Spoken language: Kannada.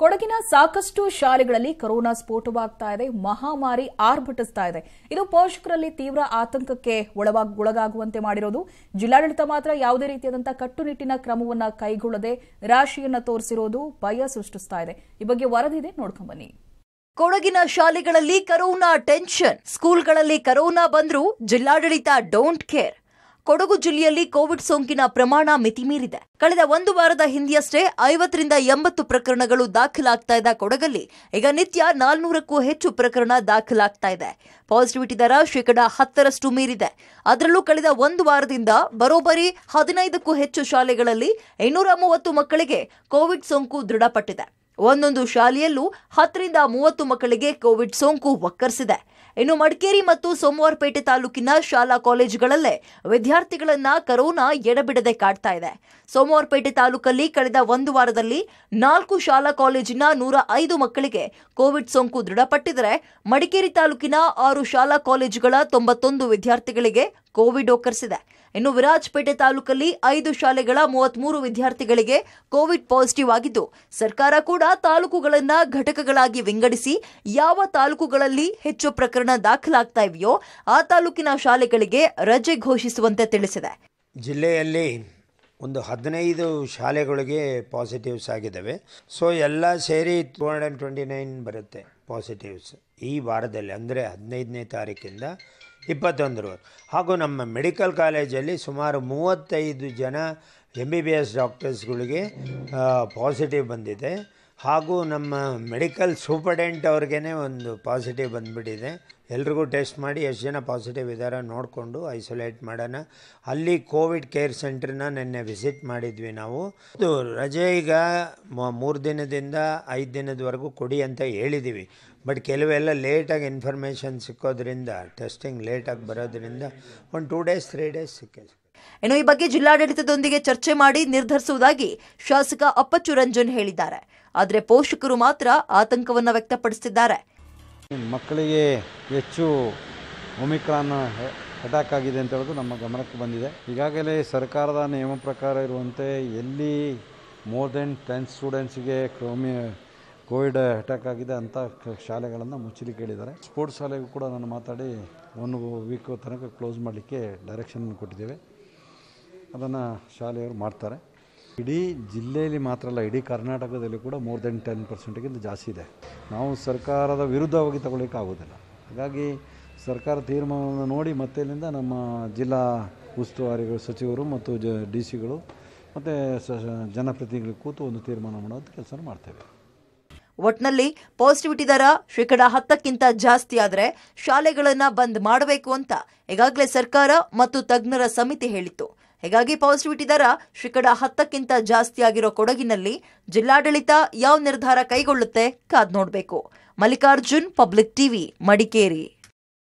ಕೊಡಗಿನ ಸಾಕಷ್ಟು ಶಾಲೆಗಳಲ್ಲಿ ಕೊರೋನಾ ಸ್ಫೋಟವಾಗ್ತಾ ಇದೆ ಮಹಾಮಾರಿ ಆರ್ಭಟಿಸ್ತಾ ಇದೆ ಇದು ಪೋಷಕರಲ್ಲಿ ತೀವ್ರ ಆತಂಕಕ್ಕೆ ಒಳಗಾಗುವಂತೆ ಮಾಡಿರೋದು ಜಿಲ್ಲಾಡಳಿತ ಮಾತ್ರ ಯಾವುದೇ ರೀತಿಯಾದಂತಹ ಕಟ್ಟುನಿಟ್ಟಿನ ಕ್ರಮವನ್ನು ಕೈಗೊಳ್ಳದೆ ರಾಶಿಯನ್ನು ತೋರಿಸಿರೋದು ಭಯ ಸೃಷ್ಟಿಸ್ತಾ ಇದೆ ಈ ಬಗ್ಗೆ ವರದಿದೆ ನೋಡ್ಕೊಂಡು ಬನ್ನಿ ಕೊಡಗಿನ ಶಾಲೆಗಳಲ್ಲಿ ಕರೋನಾ ಟೆನ್ಷನ್ ಸ್ಕೂಲ್ಗಳಲ್ಲಿ ಕರೋನಾ ಬಂದರೂ ಜಿಲ್ಲಾಡಳಿತ ಡೋಂಟ್ ಕೇರ್ ಕೊಡಗು ಜಿಲ್ಲೆಯಲ್ಲಿ ಕೋವಿಡ್ ಸೋಂಕಿನ ಪ್ರಮಾಣ ಮಿತಿ ಮೀರಿದೆ ಕಳೆದ ಒಂದು ವಾರದ ಹಿಂದೆಯಷ್ಟೇ ಐವತ್ತರಿಂದ ಎಂಬತ್ತು ಪ್ರಕರಣಗಳು ದಾಖಲಾಗ್ತಾ ಇದ್ದ ಕೊಡಗಲ್ಲಿ ಈಗ ನಿತ್ಯ ನಾಲ್ನೂರಕ್ಕೂ ಹೆಚ್ಚು ಪ್ರಕರಣ ದಾಖಲಾಗ್ತಾ ಇದೆ ಪಾಸಿಟಿವಿಟಿ ದರ ಶೇಕಡಾ ಹತ್ತರಷ್ಟು ಮೀರಿದೆ ಅದರಲ್ಲೂ ಕಳೆದ ಒಂದು ವಾರದಿಂದ ಬರೋಬ್ಬರಿ ಹದಿನೈದಕ್ಕೂ ಹೆಚ್ಚು ಶಾಲೆಗಳಲ್ಲಿ ಇನ್ನೂರ ಮೂವತ್ತು ಮಕ್ಕಳಿಗೆ ಕೋವಿಡ್ ಸೋಂಕು ದೃಢಪಟ್ಟಿದೆ ಒಂದೊಂದು ಶಾಲೆಯಲ್ಲೂ ಹತ್ತರಿಂದ ಮೂವತ್ತು ಮಕ್ಕಳಿಗೆ ಕೋವಿಡ್ ಸೋಂಕು ಒಕ್ಕರಿಸಿದೆ ಇನ್ನು ಮಡಿಕೇರಿ ಮತ್ತು ಸೋಮವಾರಪೇಟೆ ತಾಲೂಕಿನ ಶಾಲಾ ಕಾಲೇಜುಗಳಲ್ಲೇ ವಿದ್ಯಾರ್ಥಿಗಳನ್ನ ಕರೋನಾ ಎಡಬಿಡದೆ ಕಾಡ್ತಾ ಇದೆ ಸೋಮವಾರಪೇಟೆ ತಾಲೂಕಲ್ಲಿ ಕಳೆದ ಒಂದು ವಾರದಲ್ಲಿ ನಾಲ್ಕು ಶಾಲಾ ಕಾಲೇಜಿನ ನೂರ ಐದು ಮಕ್ಕಳಿಗೆ ಕೋವಿಡ್ ಸೋಂಕು ದೃಢಪಟ್ಟಿದರೆ ಮಡಿಕೇರಿ ತಾಲೂಕಿನ ಆರು ಶಾಲಾ ಕಾಲೇಜುಗಳ ತೊಂಬತ್ತೊಂದು ವಿದ್ಯಾರ್ಥಿಗಳಿಗೆ ಕೋವಿಡ್ ಒಕ್ಕರಿಸಿದೆ ಇನ್ನು ವಿರಾಜಪೇಟೆ ತಾಲೂಕಲ್ಲಿ ಐದು ಶಾಲೆಗಳ ಮೂವತ್ಮೂರು ವಿದ್ಯಾರ್ಥಿಗಳಿಗೆ ಕೋವಿಡ್ ಪಾಸಿಟಿವ್ ಆಗಿದ್ದು ಸರ್ಕಾರ ಕೂಡ ತಾಲೂಕುಗಳನ್ನ ಘಟಕಗಳಾಗಿ ವಿಂಗಡಿಸಿ ಯಾವ ತಾಲೂಕುಗಳಲ್ಲಿ ಹೆಚ್ಚು ಪ್ರಕರಣ ದಾಖಲಾಗ್ತಾ ಇವೆಯೋ ಆ ತಾಲೂಕಿನ ಶಾಲೆಗಳಿಗೆ ರಜೆ ಘೋಷಿಸುವಂತೆ ತಿಳಿಸಿದೆ ಜಿಲ್ಲೆಯಲ್ಲಿ ಒಂದು ಹದಿನೈದು ಶಾಲೆಗಳಿಗೆ ಪಾಸಿಟಿವ್ಸ್ ಆಗಿದ್ದಾವೆ ಸೊ ಎಲ್ಲ ಸೇರಿ ಟೂ ಹಂಡ್ರೆಡ್ ಟ್ವೆಂಟಿ ನೈನ್ ಬರುತ್ತೆ ಪಾಸಿಟಿವ್ಸ್ ಈ ವಾರದಲ್ಲಿ ಅಂದರೆ ಹದಿನೈದನೇ ತಾರೀಕಿಂದ ಇಪ್ಪತ್ತೊಂದು ಹಾಗೂ ನಮ್ಮ ಮೆಡಿಕಲ್ ಕಾಲೇಜಲ್ಲಿ ಸುಮಾರು ಮೂವತ್ತೈದು ಜನ ಎಮ್ ಬಿ ಬಿ ಎಸ್ ಡಾಕ್ಟರ್ಸ್ಗಳಿಗೆ ಪಾಸಿಟಿವ್ ಬಂದಿದೆ ಹಾಗೂ ನಮ್ಮ ಮೆಡಿಕಲ್ ಸೂಪರ್ಡೆಂಟ್ ಅವ್ರಿಗೇ ಒಂದು ಪಾಸಿಟಿವ್ ಬಂದುಬಿಟ್ಟಿದೆ ಎಲ್ರಿಗೂ ಟೆಸ್ಟ್ ಮಾಡಿ ಎಷ್ಟು ಜನ ಪಾಸಿಟಿವ್ ಇದ್ದಾರೆ ನೋಡಿಕೊಂಡು ಐಸೋಲೇಟ್ ಮಾಡೋಣ ಅಲ್ಲಿ ಕೋವಿಡ್ ಕೇರ್ ಸೆಂಟ್ರನ್ನ ನಿನ್ನೆ ವಿಸಿಟ್ ಮಾಡಿದ್ವಿ ನಾವು ರಜೆ ಈಗ ಮೂರು ದಿನದಿಂದ ಐದು ದಿನದವರೆಗೂ ಕೊಡಿ ಅಂತ ಹೇಳಿದ್ದೀವಿ ಬಟ್ ಕೆಲವೆಲ್ಲ ಲೇಟಾಗಿ ಇನ್ಫಾರ್ಮೇಷನ್ ಸಿಕ್ಕೋದ್ರಿಂದ ಟೆಸ್ಟಿಂಗ್ ಲೇಟಾಗಿ ಬರೋದ್ರಿಂದ ಒಂದು ಟೂ ಡೇಸ್ ತ್ರೀ ಡೇಸ್ ಸಿಕ್ಕಿದೆ ಇನ್ನು ಈ ಬಗ್ಗೆ ಜಿಲ್ಲಾಡಳಿತದೊಂದಿಗೆ ಚರ್ಚೆ ಮಾಡಿ ನಿರ್ಧರಿಸುವುದಾಗಿ ಶಾಸಕ ಅಪ್ಪಚ್ಚು ರಂಜನ್ ಹೇಳಿದ್ದಾರೆ ಆದರೆ ಪೋಷಕರು ಮಾತ್ರ ಆತಂಕವನ್ನು ವ್ಯಕ್ತಪಡಿಸುತ್ತಿದ್ದಾರೆ ಮಕ್ಕಳಿಗೆ ಹೆಚ್ಚು ಒಮಿಕ್ರಾನ್ ಅಟ್ಯಾಕ್ ಆಗಿದೆ ಅಂತ ಹೇಳೋದು ನಮ್ಮ ಗಮನಕ್ಕೆ ಬಂದಿದೆ ಈಗಾಗಲೇ ಸರ್ಕಾರದ ನಿಯಮ ಪ್ರಕಾರ ಇರುವಂತೆ ಎಲ್ಲಿ ಮೋರ್ ದೆನ್ ಟೆನ್ ಸ್ಟೂಡೆಂಟ್ಸ್ಗೆ ಕ್ರೋಮಿ ಕೋವಿಡ್ ಅಟ್ಯಾಕ್ ಆಗಿದೆ ಅಂತ ಶಾಲೆಗಳನ್ನು ಮುಚ್ಚಲಿಕ್ಕೆ ಹೇಳಿದ್ದಾರೆ ಸ್ಪೋರ್ಟ್ಸ್ ಶಾಲೆಗೂ ಕೂಡ ನಾನು ಮಾತಾಡಿ ಒಂದು ವೀಕ್ ತನಕ ಕ್ಲೋಸ್ ಮಾಡಲಿಕ್ಕೆ ಡೈರೆಕ್ಷನ್ ಕೊಟ್ಟಿದ್ದೇವೆ ಅದನ್ನು ಶಾಲೆಯವರು ಮಾಡ್ತಾರೆ ಇಡೀ ಜಿಲ್ಲೆಯಲ್ಲಿ ಮಾತ್ರ ಅಲ್ಲ ಇಡೀ ಕರ್ನಾಟಕದಲ್ಲಿ ಕೂಡ ಮೋರ್ ದೆನ್ ಟೆನ್ ಪರ್ಸೆಂಟ್ಗಿಂತ ಜಾಸ್ತಿ ಇದೆ ನಾವು ಸರ್ಕಾರದ ವಿರುದ್ಧವಾಗಿ ತಗೊಳ್ಳಿಕ್ಕೆ ಆಗೋದಿಲ್ಲ ಹಾಗಾಗಿ ಸರ್ಕಾರ ತೀರ್ಮಾನವನ್ನು ನೋಡಿ ಮತ್ತೆ ಇಲ್ಲಿಂದ ನಮ್ಮ ಜಿಲ್ಲಾ ಉಸ್ತುವಾರಿಗಳು ಸಚಿವರು ಮತ್ತು ಜ ಡಿ ಸಿಗಳು ಮತ್ತು ಜನಪ್ರತಿನಿಧಿಗಳು ಕೂತು ಒಂದು ತೀರ್ಮಾನ ಮಾಡೋದು ಕೆಲಸ ಮಾಡ್ತೇವೆ ಒಟ್ನಲ್ಲಿ ಪಾಸಿಟಿವಿಟಿ ದರ ಶೇಕಡ ಹತ್ತಕ್ಕಿಂತ ಜಾಸ್ತಿ ಆದರೆ ಶಾಲೆಗಳನ್ನು ಬಂದ್ ಮಾಡಬೇಕು ಅಂತ ಈಗಾಗಲೇ ಸರ್ಕಾರ ಮತ್ತು ತಜ್ಞರ ಸಮಿತಿ ಹೇಳಿತ್ತು ಹೀಗಾಗಿ ಪಾಸಿಟಿವಿಟಿ ದರ ಶೇಕಡ ಹತ್ತಕ್ಕಿಂತ ಜಾಸ್ತಿಯಾಗಿರೋ ಕೊಡಗಿನಲ್ಲಿ ಜಿಲ್ಲಾಡಳಿತ ಯಾವ ನಿರ್ಧಾರ ಕೈಗೊಳ್ಳುತ್ತೆ ಕಾದ್ ನೋಡಬೇಕು ಮಲ್ಲಿಕಾರ್ಜುನ್ ಪಬ್ಲಿಕ್ ಟಿವಿ ಮಡಿಕೇರಿ